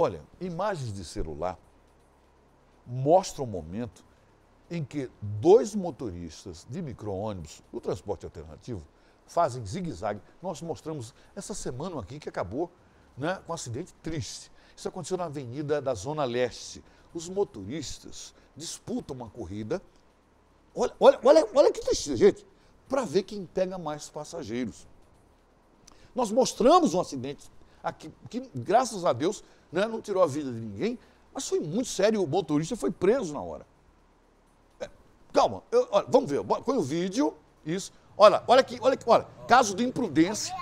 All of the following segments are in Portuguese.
Olha, imagens de celular mostram o um momento em que dois motoristas de micro-ônibus o transporte alternativo fazem zigue-zague. Nós mostramos essa semana aqui que acabou né, com um acidente triste. Isso aconteceu na avenida da Zona Leste. Os motoristas disputam uma corrida. Olha, olha, olha, olha que triste, gente. Para ver quem pega mais passageiros. Nós mostramos um acidente aqui, que graças a Deus né, não tirou a vida de ninguém, mas foi muito sério. O motorista foi preso na hora. É, calma, eu, olha, vamos ver. Põe o vídeo. Isso. Olha, olha aqui, olha aqui, olha. Caso de imprudência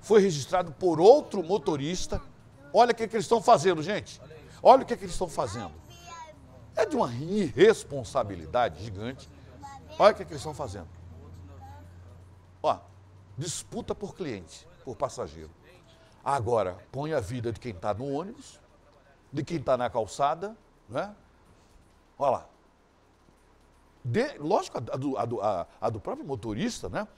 foi registrado por outro motorista. Olha o que, é que eles estão fazendo, gente. Olha o que, é que eles estão fazendo. É de uma irresponsabilidade gigante. Olha o que, é que eles estão fazendo. Ó, disputa por cliente, por passageiro. Agora, põe a vida de quem está no ônibus, de quem está na calçada, né? Olha lá. De, lógico, a do, a, do, a, a do, próprio motorista, né?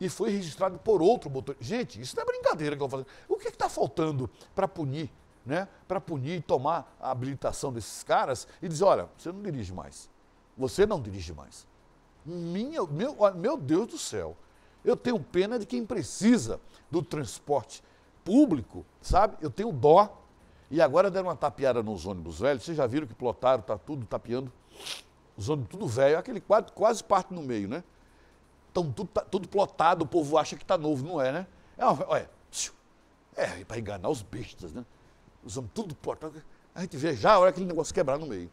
E foi registrado por outro motorista. Gente, isso não é brincadeira que eu falo. O que é está faltando para punir, né? Para punir e tomar a habilitação desses caras e dizer, olha, você não dirige mais. Você não dirige mais. Minha, meu, meu Deus do céu. Eu tenho pena de quem precisa do transporte público, sabe? Eu tenho dó. E agora deram uma tapeada nos ônibus velhos. Vocês já viram que plotaram, tá tudo tapeando. Os ônibus tudo velho, aquele quadro quase parte no meio, né? Então tudo, tá, tudo plotado, o povo acha que tá novo, não é, né? É, uma, olha, é, é para enganar os bestas, né? Os ônibus tudo plotado. A gente vê já a hora aquele negócio quebrar no meio.